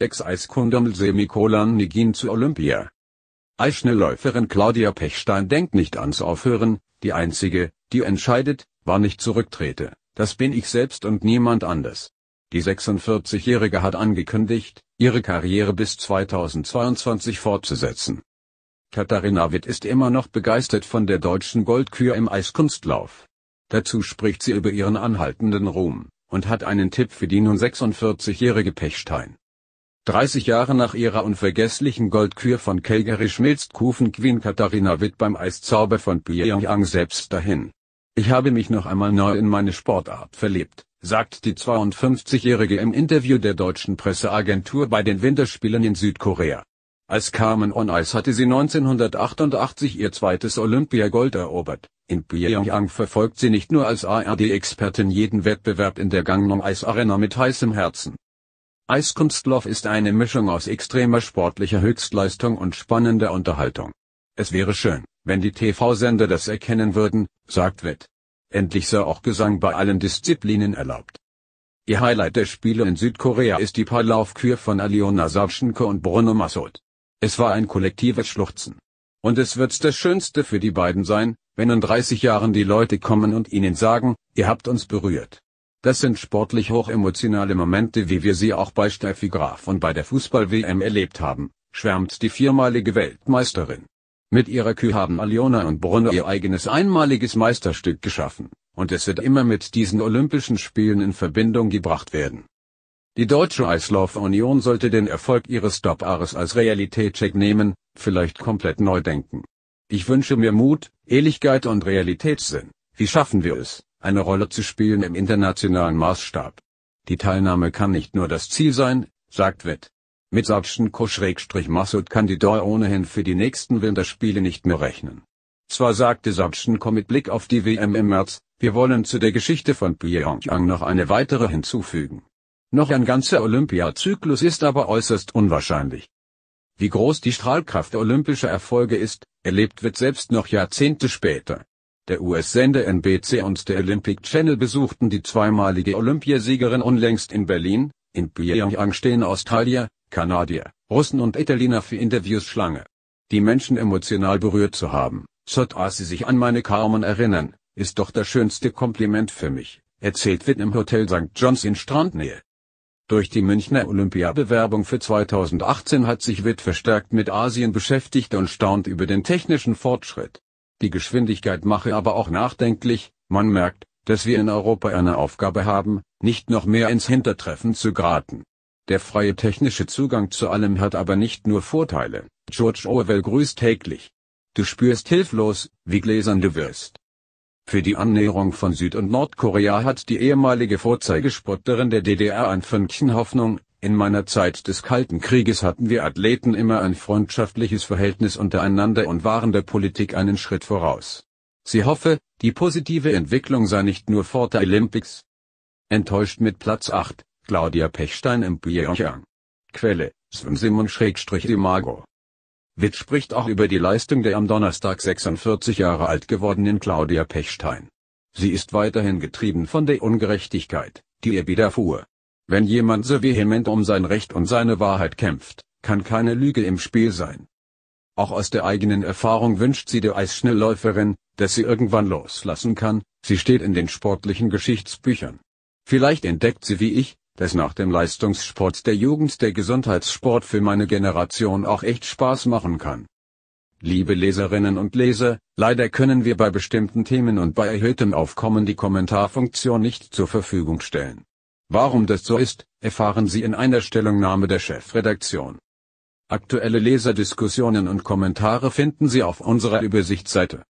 Ex-Eiskunstlamm Semikolon Nigin zu Olympia. Eisschnellläuferin Claudia Pechstein denkt nicht ans Aufhören, die einzige, die entscheidet, wann ich zurücktrete, das bin ich selbst und niemand anders. Die 46-Jährige hat angekündigt, ihre Karriere bis 2022 fortzusetzen. Katharina Witt ist immer noch begeistert von der deutschen Goldkür im Eiskunstlauf. Dazu spricht sie über ihren anhaltenden Ruhm und hat einen Tipp für die nun 46-jährige Pechstein. 30 Jahre nach ihrer unvergesslichen Goldkür von Calgary schmilzt Kufen Queen Katharina Witt beim Eiszauber von Pyongyang selbst dahin. Ich habe mich noch einmal neu in meine Sportart verliebt, sagt die 52-Jährige im Interview der deutschen Presseagentur bei den Winterspielen in Südkorea. Als Carmen on Ice hatte sie 1988 ihr zweites Olympiagold erobert. In Pyongyang verfolgt sie nicht nur als ARD-Expertin jeden Wettbewerb in der Gangnam Ice Arena mit heißem Herzen. Eiskunstlauf ist eine Mischung aus extremer sportlicher Höchstleistung und spannender Unterhaltung. Es wäre schön, wenn die TV-Sender das erkennen würden, sagt Witt. Endlich sei auch Gesang bei allen Disziplinen erlaubt. Ihr Highlight der Spiele in Südkorea ist die Paarlaufkür von Aliona Savchenko und Bruno Massoud. Es war ein kollektives Schluchzen. Und es wird das Schönste für die beiden sein, wenn in 30 Jahren die Leute kommen und ihnen sagen, ihr habt uns berührt. Das sind sportlich hochemotionale Momente, wie wir sie auch bei Steffi Graf und bei der Fußball-WM erlebt haben, schwärmt die viermalige Weltmeisterin. Mit ihrer Kühe haben Aliona und Bruno ihr eigenes einmaliges Meisterstück geschaffen, und es wird immer mit diesen Olympischen Spielen in Verbindung gebracht werden. Die deutsche Eislauf-Union sollte den Erfolg ihres Top-Ares als Realitätscheck nehmen, vielleicht komplett neu denken. Ich wünsche mir Mut, Ehrlichkeit und Realitätssinn. Wie schaffen wir es, eine Rolle zu spielen im internationalen Maßstab? Die Teilnahme kann nicht nur das Ziel sein, sagt Witt. Mit Savchenko-Massoud kann die DOR ohnehin für die nächsten Winterspiele nicht mehr rechnen. Zwar sagte Savchenko mit Blick auf die WM im März, wir wollen zu der Geschichte von Pyongyang noch eine weitere hinzufügen. Noch ein ganzer Olympiazyklus ist aber äußerst unwahrscheinlich. Wie groß die Strahlkraft olympischer Erfolge ist, erlebt wird selbst noch Jahrzehnte später. Der US-Sender NBC und der Olympic Channel besuchten die zweimalige Olympiasiegerin unlängst in Berlin, in Pyongyang stehen Australier, Kanadier, Russen und Italiener für Interviews Schlange. Die Menschen emotional berührt zu haben, so sie sich an meine Carmen erinnern, ist doch das schönste Kompliment für mich, erzählt Witt im Hotel St. John's in Strandnähe. Durch die Münchner Olympiabewerbung für 2018 hat sich Witt verstärkt mit Asien beschäftigt und staunt über den technischen Fortschritt. Die Geschwindigkeit mache aber auch nachdenklich, man merkt, dass wir in Europa eine Aufgabe haben, nicht noch mehr ins Hintertreffen zu geraten. Der freie technische Zugang zu allem hat aber nicht nur Vorteile. George Orwell grüßt täglich. Du spürst hilflos, wie gläsern du wirst. Für die Annäherung von Süd- und Nordkorea hat die ehemalige Vorzeigesportlerin der DDR ein Fünkchen Hoffnung, in meiner Zeit des Kalten Krieges hatten wir Athleten immer ein freundschaftliches Verhältnis untereinander und waren der Politik einen Schritt voraus. Sie hoffe, die positive Entwicklung sei nicht nur vor der Olympics. Enttäuscht mit Platz 8, Claudia Pechstein im Pyeongchang. Quelle, Sven Simon-Imago. Witt spricht auch über die Leistung der am Donnerstag 46 Jahre alt gewordenen Claudia Pechstein. Sie ist weiterhin getrieben von der Ungerechtigkeit, die ihr widerfuhr. Wenn jemand so vehement um sein Recht und seine Wahrheit kämpft, kann keine Lüge im Spiel sein. Auch aus der eigenen Erfahrung wünscht sie der Eisschnellläuferin, dass sie irgendwann loslassen kann, sie steht in den sportlichen Geschichtsbüchern. Vielleicht entdeckt sie wie ich, dass nach dem Leistungssport der Jugend der Gesundheitssport für meine Generation auch echt Spaß machen kann. Liebe Leserinnen und Leser, leider können wir bei bestimmten Themen und bei erhöhtem Aufkommen die Kommentarfunktion nicht zur Verfügung stellen. Warum das so ist, erfahren Sie in einer Stellungnahme der Chefredaktion. Aktuelle Leserdiskussionen und Kommentare finden Sie auf unserer Übersichtsseite